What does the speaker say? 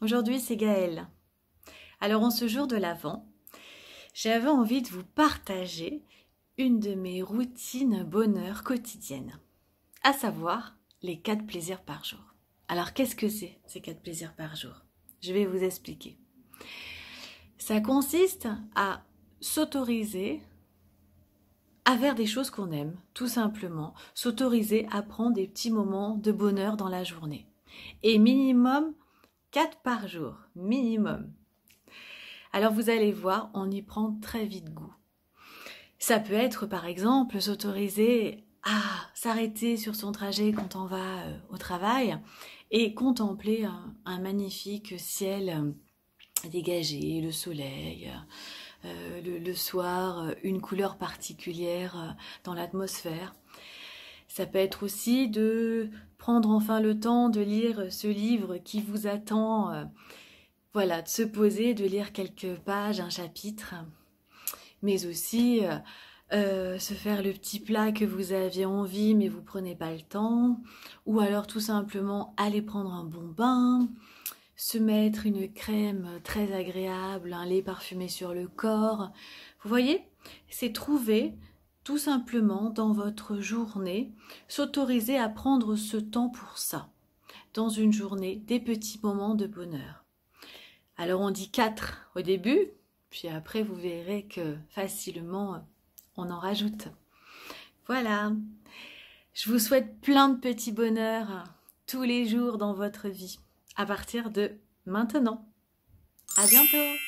aujourd'hui c'est Gaëlle. Alors en ce jour de l'Avent, j'avais envie de vous partager une de mes routines bonheur quotidienne à savoir les quatre plaisirs par jour. Alors qu'est-ce que c'est ces quatre plaisirs par jour Je vais vous expliquer. Ça consiste à s'autoriser à faire des choses qu'on aime, tout simplement, s'autoriser à prendre des petits moments de bonheur dans la journée. Et minimum 4 par jour minimum. Alors vous allez voir, on y prend très vite goût. Ça peut être par exemple s'autoriser à s'arrêter sur son trajet quand on va euh, au travail et contempler un, magnifique ciel euh, dégagé, le soleil, euh, le, soir, une couleur particulière dans l'atmosphère. Ça peut être aussi de enfin le temps de lire ce livre qui vous attend, euh, voilà, de se poser, de lire quelques pages, un chapitre, mais aussi euh, euh, se faire le petit plat que vous aviez envie mais vous prenez pas le temps, ou alors tout simplement aller prendre un bon bain, se mettre une crème très agréable, un lait parfumé sur le corps. Vous voyez, c'est trouver tout simplement dans votre journée, s'autoriser à prendre ce temps pour ça. Dans une journée, des petits moments de bonheur. Alors on dit quatre au début, puis après vous verrez que facilement on en rajoute. Voilà. Je vous souhaite plein de petits bonheurs tous les jours dans votre vie à partir de maintenant. À bientôt!